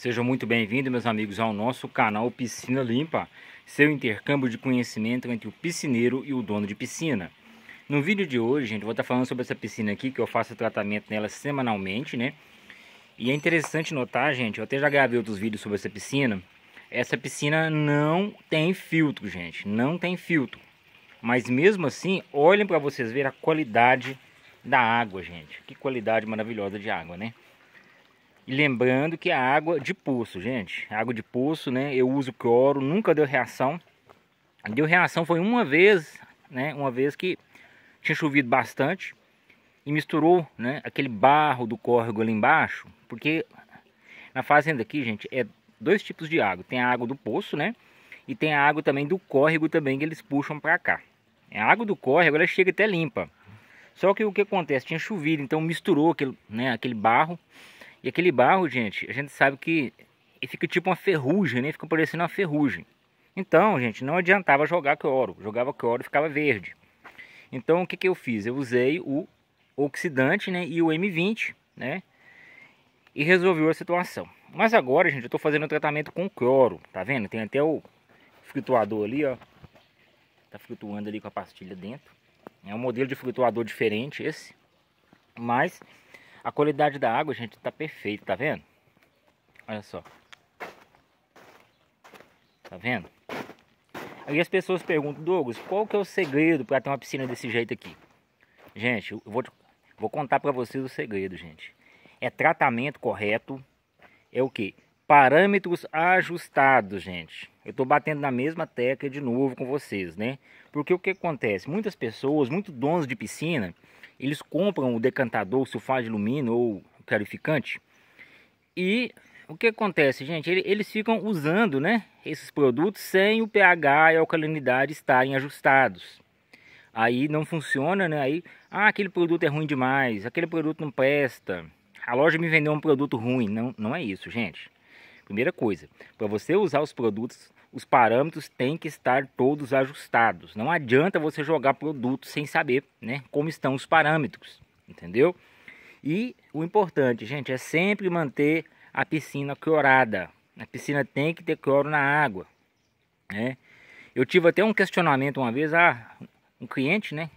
Sejam muito bem-vindos, meus amigos, ao nosso canal Piscina Limpa, seu intercâmbio de conhecimento entre o piscineiro e o dono de piscina. No vídeo de hoje, gente, vou estar falando sobre essa piscina aqui, que eu faço tratamento nela semanalmente, né? E é interessante notar, gente, eu até já gravei outros vídeos sobre essa piscina, essa piscina não tem filtro, gente, não tem filtro. Mas mesmo assim, olhem para vocês ver a qualidade da água, gente. Que qualidade maravilhosa de água, né? E lembrando que a água de poço, gente, água de poço, né? Eu uso cloro, nunca deu reação. Deu reação foi uma vez, né? Uma vez que tinha chovido bastante e misturou, né? Aquele barro do córrego ali embaixo, porque na fazenda aqui, gente, é dois tipos de água. Tem a água do poço, né? E tem a água também do córrego também que eles puxam para cá. A água do córrego ela chega até limpa. Só que o que acontece? Tinha chovido, então misturou aquele, né, aquele barro e aquele barro, gente, a gente sabe que fica tipo uma ferrugem, né? Fica parecendo uma ferrugem. Então, gente, não adiantava jogar cloro. Jogava cloro e ficava verde. Então, o que, que eu fiz? Eu usei o oxidante né, e o M20, né? E resolveu a situação. Mas agora, gente, eu estou fazendo o um tratamento com cloro, tá vendo? Tem até o flutuador ali, ó. Tá flutuando ali com a pastilha dentro. É um modelo de flutuador diferente esse. Mas a qualidade da água, gente, tá perfeita, tá vendo? Olha só. Tá vendo? Aí as pessoas perguntam, Douglas, qual que é o segredo para ter uma piscina desse jeito aqui? Gente, eu vou, vou contar para vocês o segredo, gente. É tratamento correto, é o quê? Parâmetros ajustados, gente. Eu estou batendo na mesma tecla de novo com vocês, né? Porque o que acontece? Muitas pessoas, muitos donos de piscina, eles compram o decantador, o sulfato de alumínio ou clarificante. E o que acontece, gente? Eles ficam usando né, esses produtos sem o pH e a alcalinidade estarem ajustados. Aí não funciona, né? Aí, ah, aquele produto é ruim demais, aquele produto não presta, a loja me vendeu um produto ruim. Não, não é isso, gente. Primeira coisa, para você usar os produtos, os parâmetros têm que estar todos ajustados. Não adianta você jogar produto sem saber né, como estão os parâmetros, entendeu? E o importante, gente, é sempre manter a piscina clorada. A piscina tem que ter cloro na água, né? Eu tive até um questionamento uma vez, ah, um cliente, né?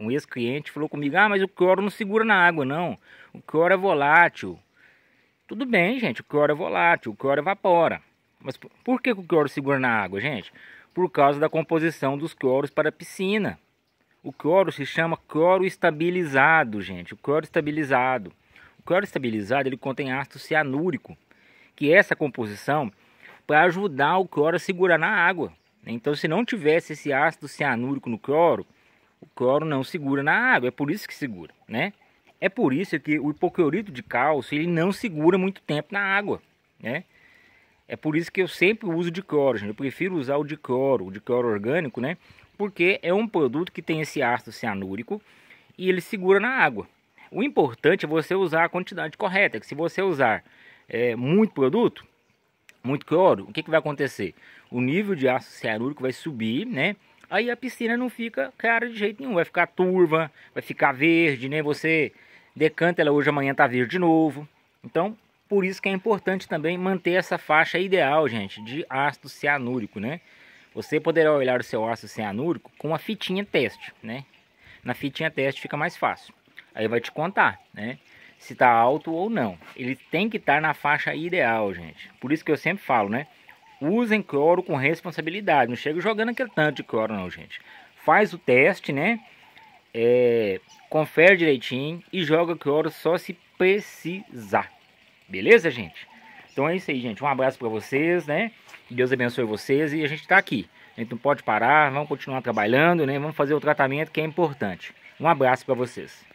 Um ex-cliente falou comigo, ah, mas o cloro não segura na água, não. O cloro é volátil. Tudo bem, gente, o cloro é volátil, o cloro evapora. Mas por que o cloro segura na água, gente? Por causa da composição dos cloros para a piscina. O cloro se chama cloro estabilizado, gente. O cloro estabilizado. O cloro estabilizado ele contém ácido cianúrico, que é essa composição para ajudar o cloro a segurar na água. Então, se não tivesse esse ácido cianúrico no cloro, o cloro não segura na água. É por isso que segura, né? É por isso que o hipoclorito de cálcio ele não segura muito tempo na água, né? É por isso que eu sempre uso de cloro, gente. Eu prefiro usar o de cloro, o de cloro orgânico, né? Porque é um produto que tem esse ácido cianúrico e ele segura na água. O importante é você usar a quantidade correta, que se você usar é, muito produto, muito cloro, o que, que vai acontecer? O nível de ácido cianúrico vai subir, né? Aí a piscina não fica clara de jeito nenhum, vai ficar turva, vai ficar verde, né? Você Decanta ela hoje, amanhã tá verde de novo. Então, por isso que é importante também manter essa faixa ideal, gente, de ácido cianúrico, né? Você poderá olhar o seu ácido cianúrico com a fitinha teste, né? Na fitinha teste fica mais fácil. Aí vai te contar, né? Se tá alto ou não. Ele tem que estar tá na faixa ideal, gente. Por isso que eu sempre falo, né? Usem cloro com responsabilidade. Não chega jogando aquele tanto de cloro não, gente. Faz o teste, né? É, confere direitinho e joga que hora só se precisar. Beleza, gente? Então é isso aí, gente. Um abraço para vocês, né? Deus abençoe vocês e a gente tá aqui. A gente não pode parar, vamos continuar trabalhando, né? Vamos fazer o tratamento que é importante. Um abraço para vocês.